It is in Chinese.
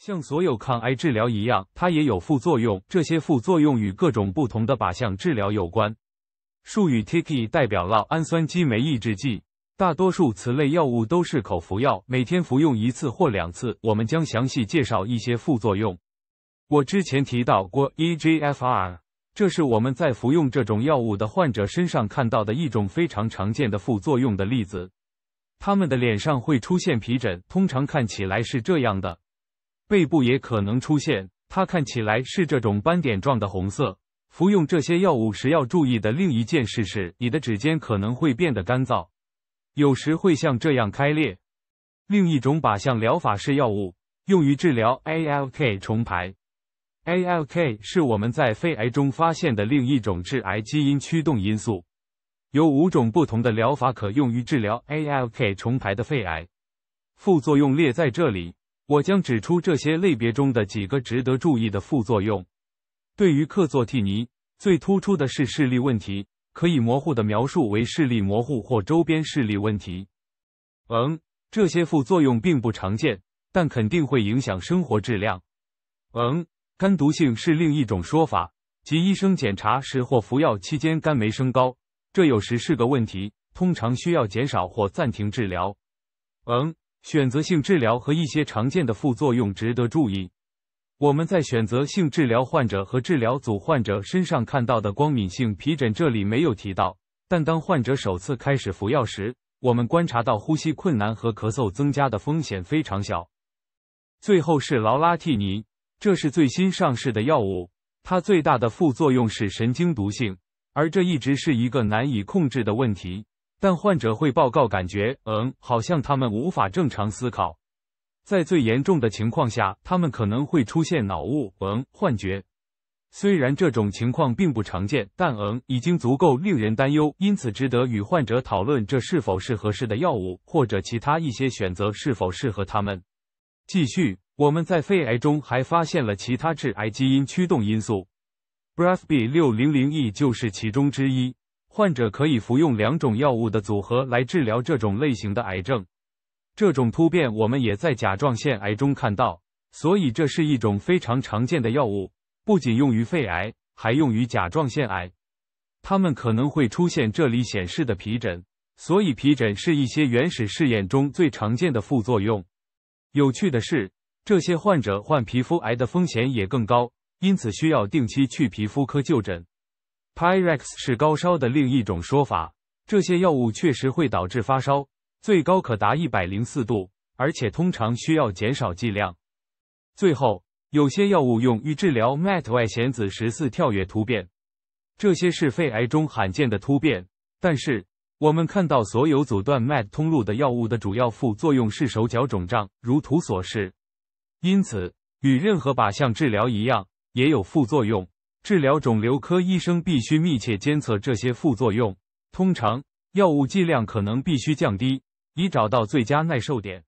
像所有抗癌治疗一样，它也有副作用。这些副作用与各种不同的靶向治疗有关。术语 TKI i 代表酪氨酸激酶抑制剂。大多数此类药物都是口服药，每天服用一次或两次。我们将详细介绍一些副作用。我之前提到过 EGFR，这是我们在服用这种药物的患者身上看到的一种非常常见的副作用的例子。他们的脸上会出现皮疹，通常看起来是这样的。背部也可能出现，它看起来是这种斑点状的红色。服用这些药物时要注意的另一件事是，你的指尖可能会变得干燥，有时会像这样开裂。另一种靶向疗法是药物，用于治疗 ALK 重排。ALK 是我们在肺癌中发现的另一种致癌基因驱动因素。有五种不同的疗法可用于治疗 ALK 重排的肺癌。副作用列在这里。我将指出这些类别中的几个值得注意的副作用。对于克唑替尼，最突出的是视力问题，可以模糊地描述为视力模糊或周边视力问题。嗯，这些副作用并不常见，但肯定会影响生活质量。嗯，肝毒性是另一种说法，即医生检查时或服药期间肝酶升高，这有时是个问题，通常需要减少或暂停治疗。嗯。选择性治疗和一些常见的副作用值得注意。我们在选择性治疗患者和治疗组患者身上看到的光敏性皮疹，这里没有提到。但当患者首次开始服药时，我们观察到呼吸困难和咳嗽增加的风险非常小。最后是劳拉替尼，这是最新上市的药物，它最大的副作用是神经毒性，而这一直是一个难以控制的问题。但患者会报告感觉，嗯，好像他们无法正常思考。在最严重的情况下，他们可能会出现脑雾，嗯，幻觉。虽然这种情况并不常见，但嗯，已经足够令人担忧，因此值得与患者讨论这是否是合适的药物或者其他一些选择是否适合他们。继续，我们在肺癌中还发现了其他致癌基因驱动因素 b r a f b 六零零 E 就是其中之一。患者可以服用两种药物的组合来治疗这种类型的癌症。这种突变我们也在甲状腺癌中看到，所以这是一种非常常见的药物，不仅用于肺癌，还用于甲状腺癌。他们可能会出现这里显示的皮疹，所以皮疹是一些原始试验中最常见的副作用。有趣的是，这些患者患皮肤癌的风险也更高，因此需要定期去皮肤科就诊。Pyrex 是高烧的另一种说法。这些药物确实会导致发烧，最高可达一百零四度，而且通常需要减少剂量。最后，有些药物用于治疗 MET 外显子十四跳跃突变，这些是肺癌中罕见的突变。但是，我们看到所有阻断 MET 通路的药物的主要副作用是手脚肿胀，如图所示。因此，与任何靶向治疗一样，也有副作用。治疗肿瘤科医生必须密切监测这些副作用。通常，药物剂量可能必须降低，以找到最佳耐受点。